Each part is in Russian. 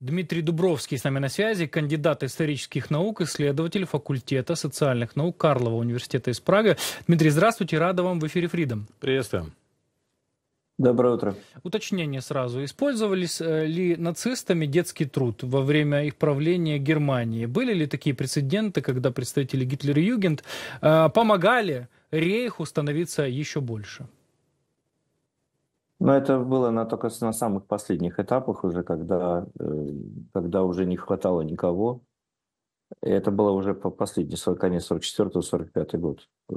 Дмитрий Дубровский с нами на связи, кандидат исторических наук, исследователь факультета социальных наук Карлова университета из Праги. Дмитрий, здравствуйте, рада вам в эфире Фридом. Приветствуем. Доброе утро. Уточнение сразу. Использовались э, ли нацистами детский труд во время их правления Германии? Были ли такие прецеденты, когда представители Гитлера-Югент э, помогали Рейху становиться еще больше? Но это было на, только на самых последних этапах уже, когда, э, когда уже не хватало никого. это было уже по последний, конец 44-45 год. Э,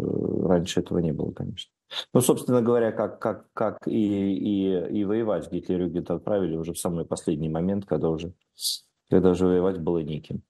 раньше этого не было, конечно. Ну, собственно говоря, как, как, как и, и, и воевать Гитлерюгет отправили уже в самый последний момент, когда уже, когда уже воевать было неким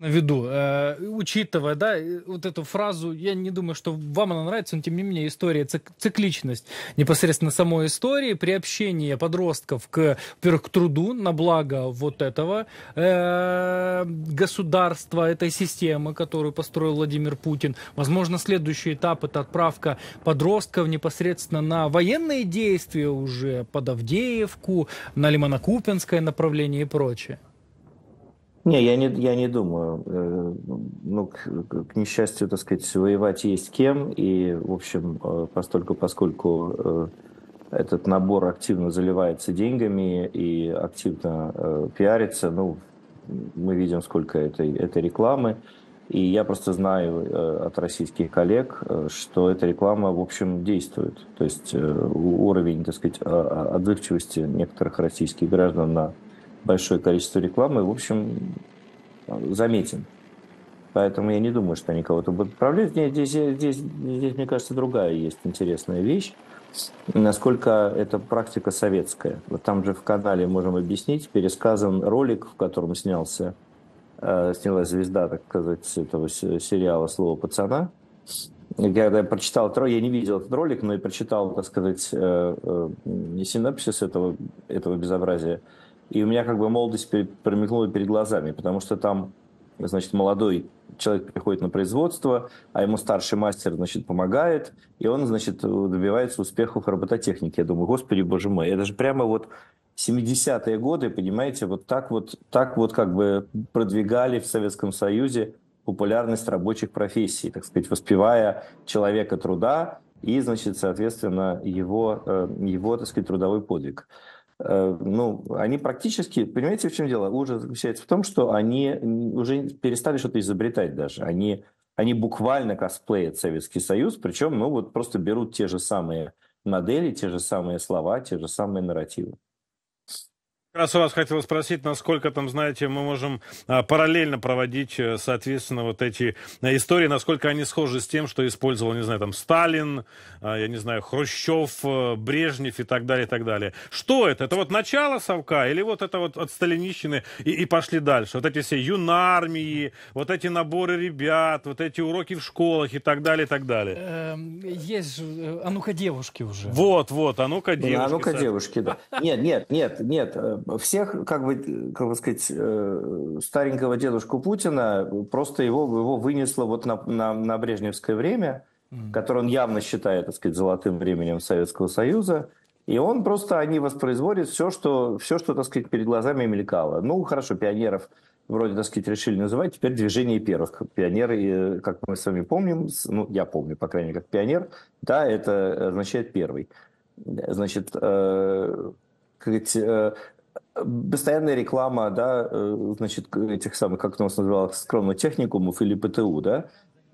на виду, э, учитывая, да, вот эту фразу, я не думаю, что вам она нравится, но тем не менее история, цикличность непосредственно самой истории, приобщение подростков к, во-первых, к труду на благо вот этого э, государства, этой системы, которую построил Владимир Путин. Возможно, следующий этап это отправка подростков непосредственно на военные действия уже под Авдеевку, на Лимонокупинское направление и прочее. Не, я не, я не думаю. Э, ну, к, к несчастью, так сказать, воевать есть кем. И, в общем, э, постольку, поскольку э, этот набор активно заливается деньгами и активно пиарится, ну, мы видим, сколько этой, этой рекламы. И я просто знаю от российских коллег, что эта реклама, в общем, действует. То есть уровень, так сказать, а, а, отзывчивости некоторых российских граждан на большое количество рекламы, в общем, заметен. Поэтому я не думаю, что они кого-то будут отправлять. Нет, здесь, здесь, здесь, мне кажется, другая есть интересная вещь. Насколько эта практика советская. Вот там же в канале, можем объяснить, пересказан ролик, в котором снялся, э, снялась звезда, так сказать, этого сериала «Слово пацана». когда я прочитал этот ролик, я не видел этот ролик, но и прочитал, так сказать, э, э синапсис этого, этого безобразия – и у меня как бы молодость промелькнула перед глазами, потому что там, значит, молодой человек приходит на производство, а ему старший мастер, значит, помогает, и он, значит, добивается успехов робототехники. Я думаю, господи, боже мой, это же прямо вот 70-е годы, понимаете, вот так вот, так вот как бы продвигали в Советском Союзе популярность рабочих профессий, так сказать, воспевая человека труда и, значит, соответственно, его, э, его так сказать, трудовой подвиг. Э, ну, они практически, понимаете, в чем дело? Ужас заключается в том, что они уже перестали что-то изобретать даже. Они, они буквально косплеят Советский Союз, причем, ну, вот просто берут те же самые модели, те же самые слова, те же самые нарративы раз у вас хотел спросить, насколько там, знаете, мы можем а, параллельно проводить, э, соответственно, вот эти э, истории, насколько они схожи с тем, что использовал, не знаю, там, Сталин, а, я не знаю, Хрущев, э, Брежнев и так далее, и так далее. Что это? Это вот начало совка или вот это вот от сталинищины и, и пошли дальше? Вот эти все юнармии, вот эти наборы ребят, вот эти уроки в школах и так далее, и так далее. Эм, есть, а ну-ка девушки уже. Вот, вот, а ну-ка ну, «А девушки. А ну-ка девушки, да. Нет, нет, нет, нет всех, как бы, как бы сказать, э, старенького дедушку Путина, просто его, его вынесло вот на, на, на брежневское время, mm-hmm. которое он явно считает, так сказать, золотым временем Советского Союза, и он просто, они воспроизводят все, что, все, что, так сказать, перед глазами мелькало. Ну, хорошо, пионеров вроде, так сказать, решили называть, теперь движение первых. Пионеры, э, как мы с вами помним, ну, я помню, по крайней мере, как пионер, да, это означает первый. Значит, э, сказать, э, Постоянная реклама, да, э, значит, этих самых, как у нас называлось, скромных техникумов или ПТУ, да,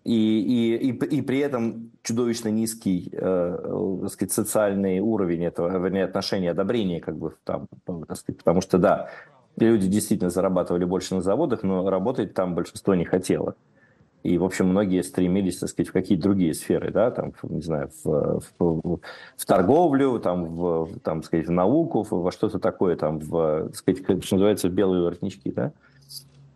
и, и, и, и при этом чудовищно низкий, э, э так сказать, социальный уровень этого, вернее, отношения, одобрения, как бы, там, ну, так сказать, потому что, да, люди действительно зарабатывали больше на заводах, но работать там большинство не хотело. И, в общем, многие стремились, так сказать, в какие-то другие сферы, да, там, не знаю, в, в, в торговлю, там, в, там, сказать, в науку, во что-то такое, там, в, так сказать, что называется, белые воротнички, да.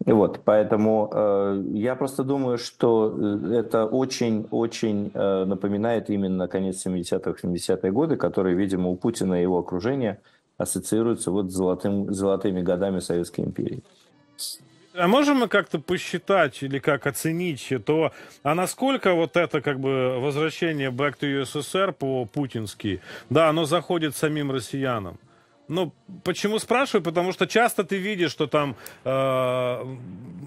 И вот, поэтому э, я просто думаю, что э, это очень-очень э, напоминает именно конец 70-х, 70-е годы, которые, видимо, у Путина и его окружения ассоциируются вот с золотым, золотыми годами Советской империи. А можем мы как-то посчитать или как оценить то, а насколько вот это как бы возвращение back to USSR по-путински, да, оно заходит самим россиянам? Ну, почему спрашиваю? Потому что часто ты видишь, что там э,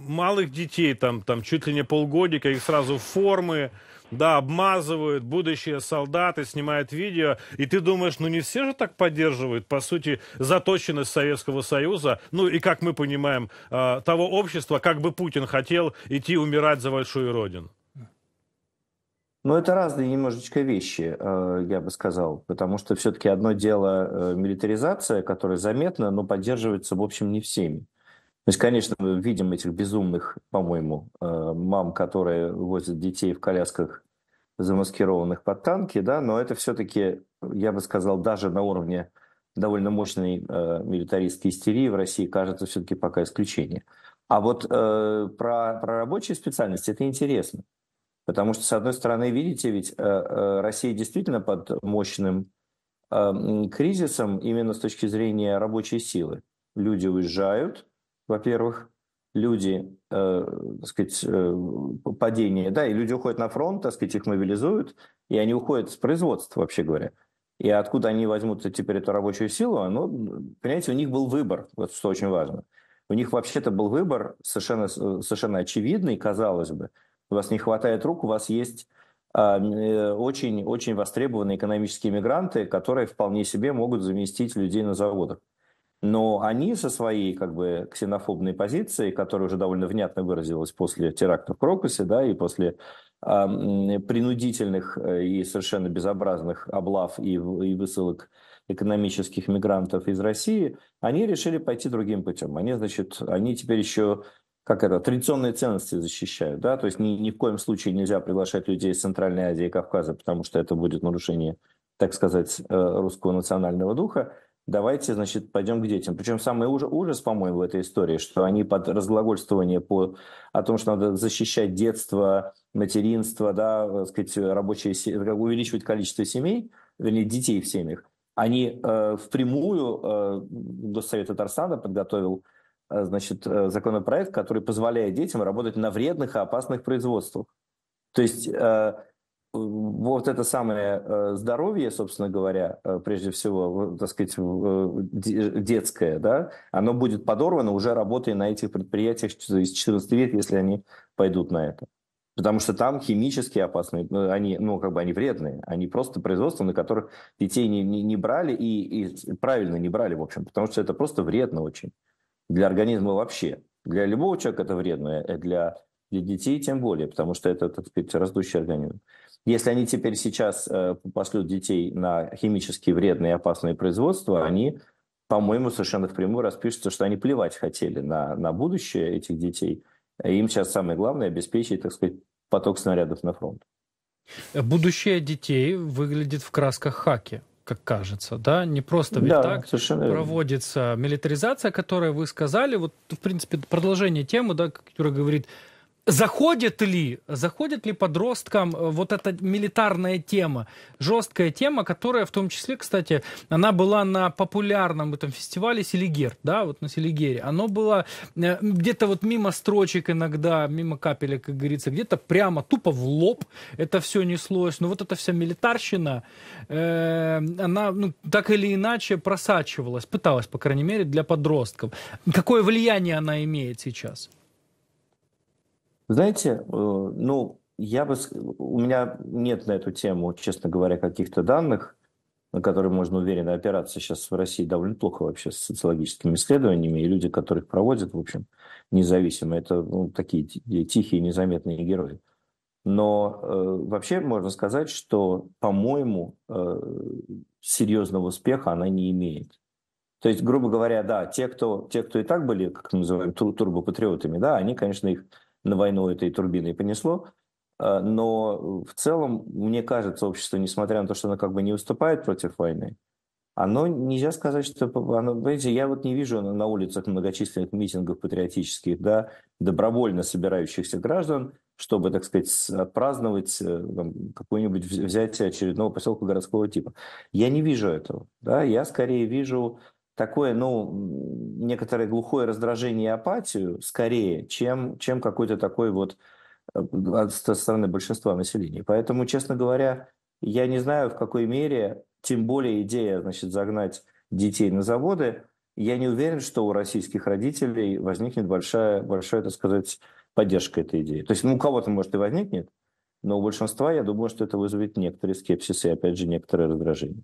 малых детей, там, там чуть ли не полгодика, их сразу в формы, да, обмазывают будущие солдаты, снимают видео. И ты думаешь, ну не все же так поддерживают, по сути, заточенность Советского Союза. Ну и, как мы понимаем, а, того общества, как бы Путин хотел идти умирать за большую родину. Ну, это разные немножечко вещи, э, я бы сказал, потому что все-таки одно дело э, милитаризация, которая заметна, но поддерживается, в общем, не всеми. То есть, конечно, мы видим этих безумных, по-моему, э, мам, которые возят детей в колясках, замаскированных под танки, да, но это все-таки, я бы сказал, даже на уровне довольно мощной э, милитаристской истерии в России кажется все-таки пока исключение. А вот э, про, про рабочие специальности это интересно. Потому что, с одной стороны, видите, ведь э, э Россия действительно под мощным э, кризисом именно с точки зрения рабочей силы. Люди уезжают, во-первых, люди, э, так сказать, э, падение, да, и люди уходят на фронт, так сказать, их мобилизуют, и они уходят с производства, вообще говоря. И откуда они возьмут теперь эту рабочую силу? Ну, понимаете, у них был выбор, вот что очень важно. У них вообще-то был выбор совершенно, совершенно очевидный, казалось бы. У вас не хватает рук, у вас есть очень-очень а, э, востребованные экономические мигранты, которые вполне себе могут заместить людей на заводах. Но они со своей как бы ксенофобной позицией, которая уже довольно внятно выразилась после терактов в Крокусе, да, и после а, э, принудительных и совершенно безобразных облав и, и высылок экономических мигрантов из России, они решили пойти другим путем. Они, значит, они теперь еще как это, традиционные ценности защищают, да, то есть ни, ни в коем случае нельзя приглашать людей из Центральной Азии и Кавказа, потому что это будет нарушение, так сказать, э, русского национального духа давайте, значит, пойдем к детям. Причем самый ужас, ужас по-моему, в этой истории, что они под разглагольствование по, о том, что надо защищать детство, материнство, да, так сказать, рабочие, как увеличивать количество семей, вернее, детей в семьях, они э, впрямую, э, Госсовет Татарстана подготовил э, значит, э, законопроект, который позволяет детям работать на вредных и опасных производствах. То есть э, вот это самое э, здоровье, собственно говоря, э, прежде всего, так сказать, э, детское, да, оно будет подорвано уже работая на этих предприятиях из 14 лет, если они пойдут на это. Потому что там химически опасные, ну, они, ну, как бы они вредные, они просто производства, на которых детей не, не, не брали и, и правильно не брали, в общем, потому что это просто вредно очень для организма вообще. Для любого человека это вредно, для, для детей тем более, потому что это, так сказать, растущий организм. Если они теперь сейчас э, пошлют детей на химически вредные и опасные производства, они, по-моему, совершенно впрямую распишутся, что они плевать хотели на, на будущее этих детей. Им сейчас самое главное обеспечить, так сказать, поток снарядов на фронт. Будущее детей выглядит в красках хаки как кажется, да, не просто ведь да, так совершенно проводится верно. милитаризация, которая вы сказали, вот в принципе продолжение темы, да, которая говорит, Заходит ли, заходит ли подросткам э, вот эта милитарная тема, жесткая тема, которая в том числе, кстати, она была на популярном этом фестивале Селигер, да, вот на Селигере. Оно было э, где-то вот мимо строчек иногда, мимо капелек, как говорится, где-то прямо тупо в лоб это все неслось. Но вот эта вся милитарщина, э, она ну, так или иначе просачивалась, пыталась, по крайней мере, для подростков. Какое влияние она имеет сейчас? Знаете, э, ну, я бы... У меня нет на эту тему, честно говоря, каких-то данных, на которые можно уверенно опираться. Сейчас в России довольно плохо вообще с социологическими исследованиями, и люди, которых проводят, в общем, независимо, это ну, такие э, тихие, незаметные герои. Но э, вообще можно сказать, что, по-моему, э, серьезного успеха она не имеет. То есть, грубо говоря, да, те, кто, те, кто и так были, как мы называем, тур турбопатриотами, да, они, конечно, их на войну этой турбиной понесло. А, но в целом, мне кажется, общество, несмотря на то, что оно как бы не выступает против войны, оно, нельзя сказать, что... Оно, понимаете, я вот не вижу на улицах многочисленных митингов патриотических, да, добровольно собирающихся граждан, чтобы, так сказать, отпраздновать э, там, какое-нибудь взятие очередного поселка городского типа. Я не вижу этого. Да? Я скорее вижу такое, ну, некоторое глухое раздражение и апатию скорее, чем, чем какой-то такой вот э, со стороны большинства населения. Поэтому, честно говоря, я не знаю, в какой мере, тем более идея, значит, загнать детей на заводы, я не уверен, что у российских родителей возникнет большая, большая, так сказать, поддержка этой идеи. То есть, ну, у кого-то, может, и возникнет, но у большинства, я думаю, что это вызовет некоторые скепсисы и, опять же, некоторые раздражение.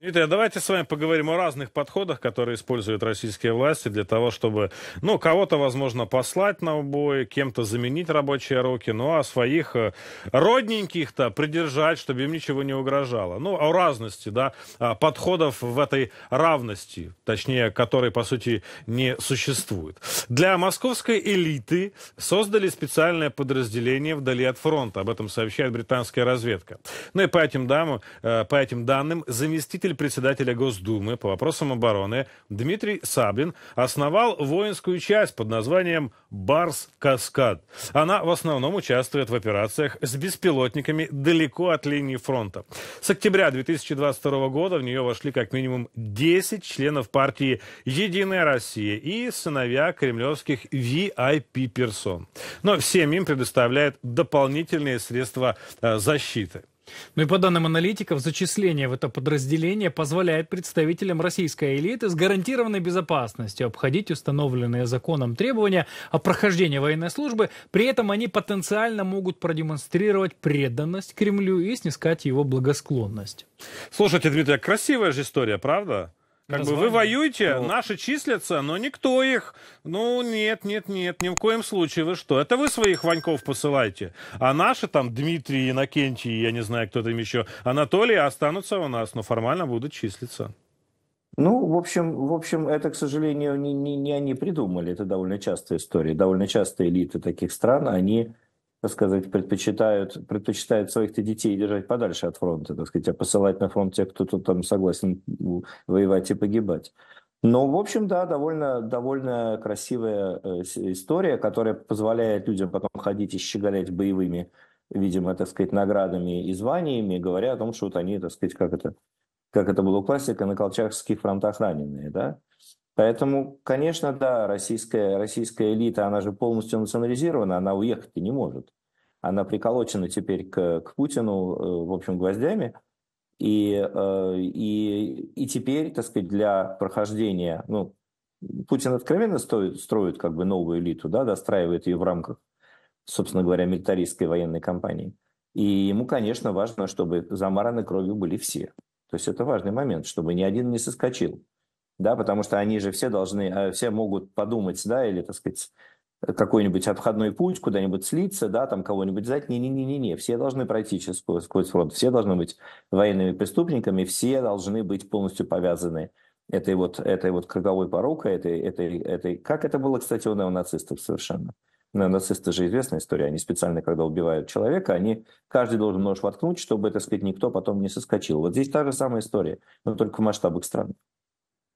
Дмитрий, давайте с вами поговорим о разных подходах, которые используют российские власти для того, чтобы, ну, кого-то, возможно, послать на убой, кем-то заменить рабочие руки, ну, а своих э, родненьких-то придержать, чтобы им ничего не угрожало. Ну, о разности, да, а подходов в этой равности, точнее, которой, по сути, не существует. Для московской элиты создали специальное подразделение вдали от фронта, об этом сообщает британская разведка. Ну и по этим, дамам, э, по этим данным заместитель заместитель председателя Госдумы по вопросам обороны Дмитрий Саблин основал воинскую часть под названием «Барс Каскад». Она в основном участвует в операциях с беспилотниками далеко от линии фронта. С октября 2022 года в нее вошли как минимум 10 членов партии «Единая Россия» и сыновья кремлевских VIP-персон. Но всем им предоставляют дополнительные средства э, защиты. Ну и по данным аналитиков, зачисление в это подразделение позволяет представителям российской элиты с гарантированной безопасностью обходить установленные законом требования о прохождении военной службы. При этом они потенциально могут продемонстрировать преданность Кремлю и снискать его благосклонность. Слушайте, Дмитрий, а красивая же история, правда? Как бы вы воюете, ну вот. наши числятся, но никто их. Ну, нет, нет, нет, ни в коем случае. Вы что? Это вы своих Ваньков посылаете. А наши там Дмитрий, Иннокентий, я не знаю, кто там еще, Анатолий останутся у нас, но формально будут числиться. Ну, в общем, в общем, это, к сожалению, не, не, не они придумали. Это довольно частая история. Довольно часто элиты таких стран, они так сказать, предпочитают, предпочитают своих-то детей держать подальше от фронта, так сказать, а посылать на фронт тех, кто тут там согласен воевать и погибать. Но, ну, в общем, да, довольно, довольно красивая э, история, которая позволяет людям потом ходить и щеголять боевыми, видимо, так сказать, наградами и званиями, говоря о том, что вот они, так сказать, как это, как это было у классика, на колчакских фронтах раненые, да? Поэтому, конечно, да, российская, российская элита, она же полностью национализирована, она уехать не может. Она приколочена теперь к, к Путину, э, в общем, гвоздями. И, э, и, и теперь, так сказать, для прохождения, ну, Путин откровенно стоит, строит как бы новую элиту, да, достраивает ее в рамках, собственно говоря, милитаристской военной кампании. И ему, конечно, важно, чтобы замараны кровью были все. То есть это важный момент, чтобы ни один не соскочил да, потому что они же все должны, э, все могут подумать, да, или, так сказать, какой-нибудь обходной путь, куда-нибудь слиться, да, там кого-нибудь взять. Не-не-не-не, все должны пройти через, сквозь фронт, все должны быть военными преступниками, все должны быть полностью повязаны этой вот, этой вот круговой порукой, этой, этой, этой... Как это было, кстати, у неонацистов совершенно. Ну, нацисты же известная история, они специально, когда убивают человека, они, каждый должен нож воткнуть, чтобы, так сказать, никто потом не соскочил. Вот здесь та же самая история, но только в масштабах страны.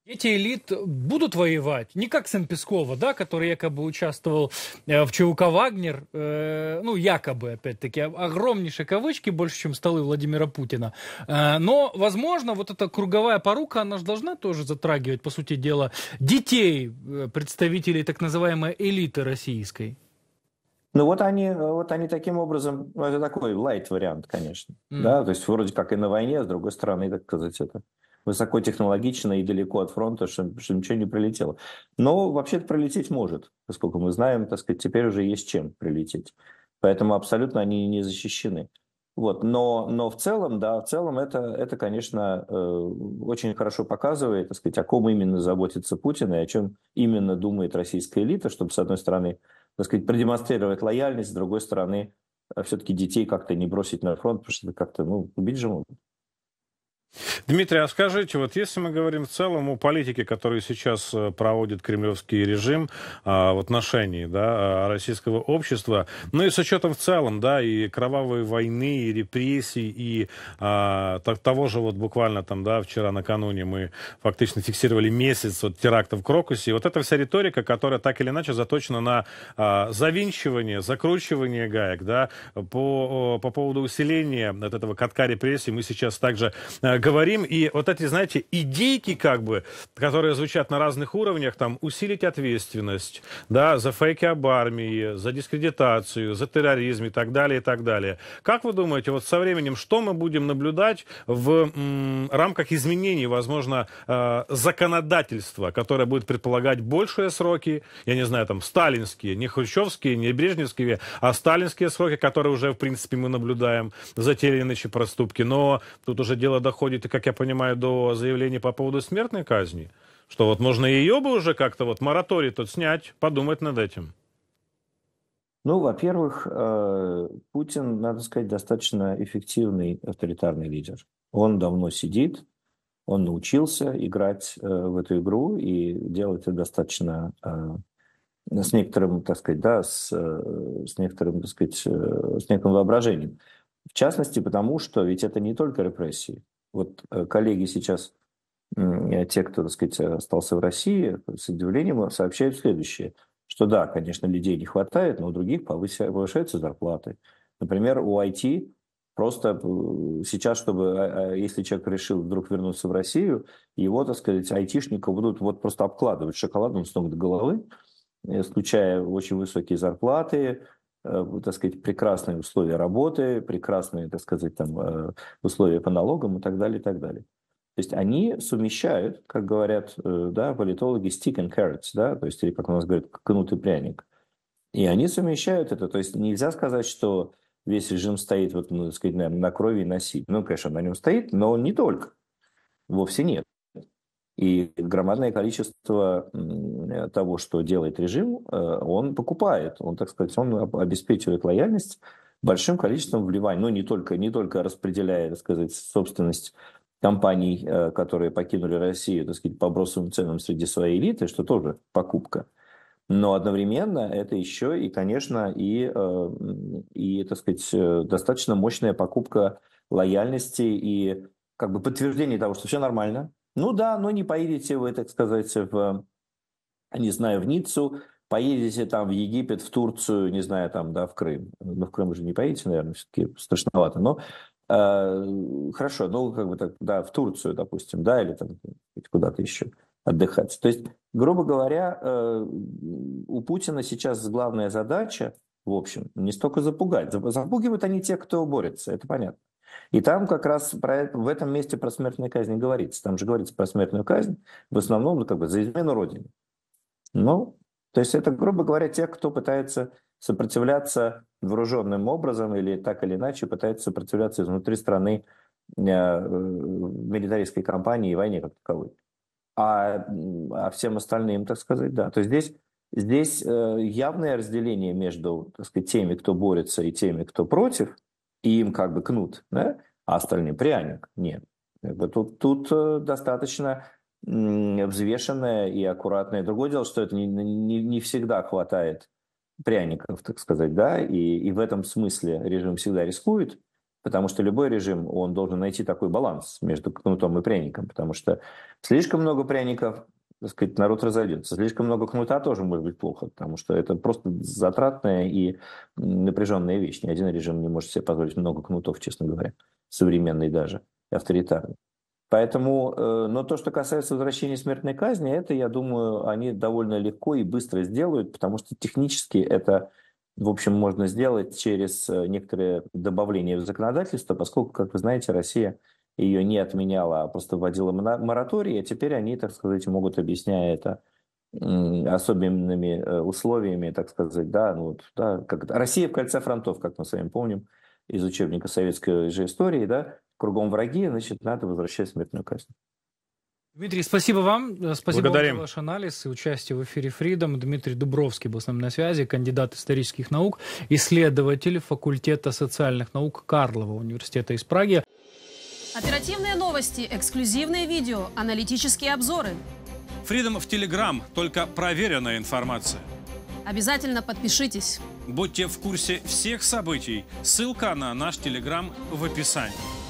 Эти элит будут воевать, не как сын Пескова, да, который якобы участвовал э, в ЧУК «Вагнер», э, ну, якобы, опять-таки, а, огромнейшие кавычки, больше, чем столы Владимира Путина. Э, но, возможно, вот эта круговая порука, она же должна тоже затрагивать, по сути дела, детей э, представителей так называемой элиты российской. Ну вот они, вот они таким образом, ну, это такой лайт-вариант, конечно, mm. да, то есть вроде как и на войне, а с другой стороны, так сказать, это высокотехнологично и далеко от фронта, что, что ничего не прилетело. Но вообще-то прилететь может, поскольку мы знаем, так сказать, теперь уже есть чем прилететь. Поэтому абсолютно они не защищены. Вот, но, но в целом, да, в целом это, это конечно, э, очень хорошо показывает, так сказать, о ком именно заботится Путин и о чем именно думает российская элита, чтобы, с одной стороны, так сказать, продемонстрировать лояльность, с другой стороны, э, все-таки детей как-то не бросить на фронт, потому что это как-то, ну, убить же могут. Дмитрий, а скажите, вот если мы говорим в целом о политике, которую сейчас э, проводит кремлевский режим а, в отношении да, а, российского общества, ну и с учетом в целом, да, и кровавой войны, и репрессий, и а, так, того же вот буквально там, да, вчера накануне мы фактически фиксировали месяц вот терактов в Крокусе, вот эта вся риторика, которая так или иначе заточена на а, завинчивание, закручивание гаек, да, по, по поводу усиления от этого катка репрессий мы сейчас также э, говорим. И вот эти, знаете, идейки, как бы, которые звучат на разных уровнях, там, усилить ответственность, да, за фейки об армии, за дискредитацию, за терроризм и так далее, и так далее. Как вы думаете, вот со временем, что мы будем наблюдать в м, рамках изменений, возможно, э, законодательства, которое будет предполагать большие сроки, я не знаю, там, сталинские, не хрущевские, не брежневские, а сталинские сроки, которые уже, в принципе, мы наблюдаем за те или иначе проступки. Но тут уже дело доходит доходит, как я понимаю, до заявления по поводу смертной казни, что вот можно ее бы уже как-то вот мораторий тут снять, подумать над этим. Ну, во-первых, э, Путин, надо сказать, достаточно эффективный авторитарный лидер. Он давно сидит, он научился играть э, в эту игру и делать это достаточно э, с некоторым, так сказать, да, с, с некоторым, так сказать, с некоторым воображением. В частности, потому что ведь это не только репрессии вот э, коллеги сейчас, э, те, кто, так сказать, э, остался в России, с удивлением сообщают следующее, что да, конечно, людей не хватает, но у других повышаются зарплаты. Например, у IT Просто сейчас, чтобы, а, а, если человек решил вдруг вернуться в Россию, его, так сказать, айтишника будут вот просто обкладывать шоколадом с ног до головы, включая очень высокие зарплаты, Э, так сказать, прекрасные условия работы, прекрасные, так сказать, там, э, условия по налогам и так далее, и так далее. То есть они совмещают, как говорят э, да, политологи, stick and carrots, да, то есть, или как у нас говорят, кнут и пряник. И они совмещают это. То есть нельзя сказать, что весь режим стоит вот, ну, так сказать, на крови и на силе. Ну, конечно, на нем стоит, но не только. Вовсе нет. И громадное количество э, того, что делает режим, э, он покупает. Он, так сказать, он обеспечивает лояльность большим количеством вливаний. Ну, не только, не только распределяя, так сказать, собственность компаний, э, которые покинули Россию, так сказать, по бросовым ценам среди своей элиты, что тоже покупка. Но одновременно это еще и, конечно, и, и так сказать, достаточно мощная покупка лояльности и как бы подтверждение того, что все нормально, ну да, но не поедете вы, так сказать, в, не знаю, в Ниццу, поедете там в Египет, в Турцию, не знаю, там, да, в Крым. Ну, в Крым уже не поедете, наверное, все-таки страшновато, но э, хорошо, ну, как бы так, да, в Турцию, допустим, да, или там куда-то еще отдыхать. То есть, грубо говоря, э, у Путина сейчас главная задача, в общем, не столько запугать. Запугивают они те, кто борется, это понятно. И там как раз про, в этом месте про смертную казнь говорится. Там же говорится про смертную казнь, в основном ну, как бы за измену Родине. Ну, то есть это, грубо говоря, те, кто пытается сопротивляться вооруженным образом или так или иначе пытается сопротивляться изнутри страны э, э, милитаристской кампании и войне как таковой. А, а всем остальным, так сказать, да. То есть здесь, здесь э, явное разделение между так сказать, теми, кто борется, и теми, кто против – и им как бы кнут, да? а остальные пряник. Нет. Тут, тут э, достаточно взвешенное и аккуратное. Другое дело, что это не, не, не всегда хватает пряников, так сказать, да, и, и в этом смысле режим всегда рискует, потому что любой режим, он должен найти такой баланс между кнутом и пряником, потому что слишком много пряников так сказать, народ разойдется. Слишком много кнута тоже может быть плохо, потому что это просто затратная и напряженная вещь. Ни один режим не может себе позволить много кнутов, честно говоря, современный даже, авторитарный. Поэтому, э, но то, что касается возвращения смертной казни, это, я думаю, они довольно легко и быстро сделают, потому что технически это, в общем, можно сделать через э, некоторые добавления в законодательство, поскольку, как вы знаете, Россия – ее не отменяла, а просто вводила мораторий, а теперь они, так сказать, могут, объясняя это особенными э, условиями, так сказать, да, ну вот, да, как Россия в кольце фронтов, как мы с вами помним, из учебника советской же истории, да, кругом враги, значит, надо возвращать смертную казнь. Дмитрий, спасибо вам. Спасибо Благодарим. вам за ваш анализ и участие в эфире Freedom. Дмитрий Дубровский был с нами на связи, кандидат исторических наук, исследователь факультета социальных наук Карлова университета из Праги. Оперативные новости, эксклюзивные видео, аналитические обзоры. Freedom в Telegram – только проверенная информация. Обязательно подпишитесь. Будьте в курсе всех событий. Ссылка на наш Телеграм в описании.